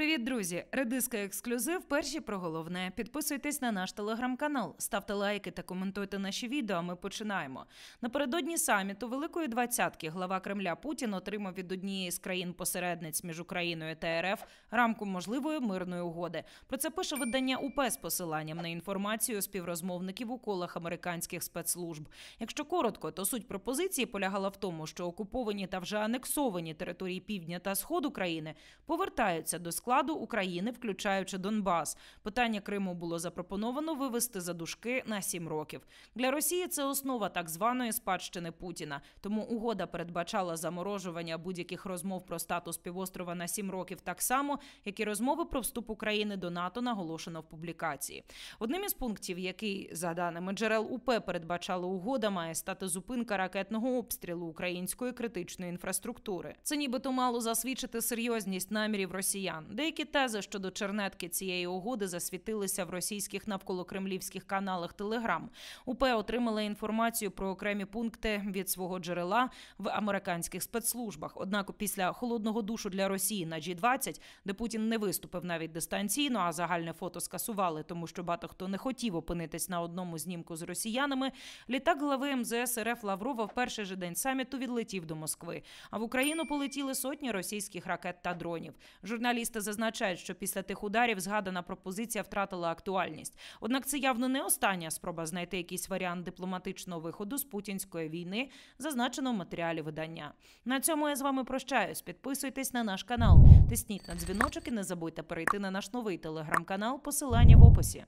Привіт, друзі! Редиска ексклюзив. Перші про головне. Підписуйтесь на наш телеграм-канал, ставте лайки та коментуйте наші відео. Ми починаємо. Напередодні саміту Великої Двадцятки глава Кремля Путін отримав від однієї з країн посередниць між Україною та РФ рамку можливої мирної угоди. Про це пише видання УП з посиланням на інформацію співрозмовників у колах американських спецслужб. Якщо коротко, то суть пропозиції полягала в тому, що окуповані та вже анексовані території півдня та сходу країни повертаються до складу складу України, включаючи Донбас. Питання Криму було запропоновано вивести за дужки на сім років. Для Росії це основа так званої спадщини Путіна. Тому угода передбачала заморожування будь-яких розмов про статус півострова на сім років, так само як і розмови про вступ України до НАТО наголошено в публікації. Одним із пунктів, який за даними джерел УП передбачала угода, має стати зупинка ракетного обстрілу української критичної інфраструктури. Це нібито мало засвідчити серйозність намірів росіян. Деякі тези щодо чернетки цієї угоди засвітилися в російських навколокремлівських каналах Телеграм. УП отримали інформацію про окремі пункти від свого джерела в американських спецслужбах. Однак, після холодного душу для Росії на G20, де Путін не виступив навіть дистанційно, а загальне фото скасували, тому що багато хто не хотів опинитись на одному знімку з росіянами. Літак глави МЗС РФ Лаврова в перший же день саміту відлетів до Москви. А в Україну полетіли сотні російських ракет та дронів. Журналісти за зазначають, що після тих ударів згадана пропозиція втратила актуальність. Однак це явно не остання спроба знайти якийсь варіант дипломатичного виходу з путінської війни, зазначено в матеріалі видання. На цьому я з вами прощаюсь. Підписуйтесь на наш канал, тисніть на дзвіночок і не забудьте перейти на наш новий телеграм-канал. Посилання в описі.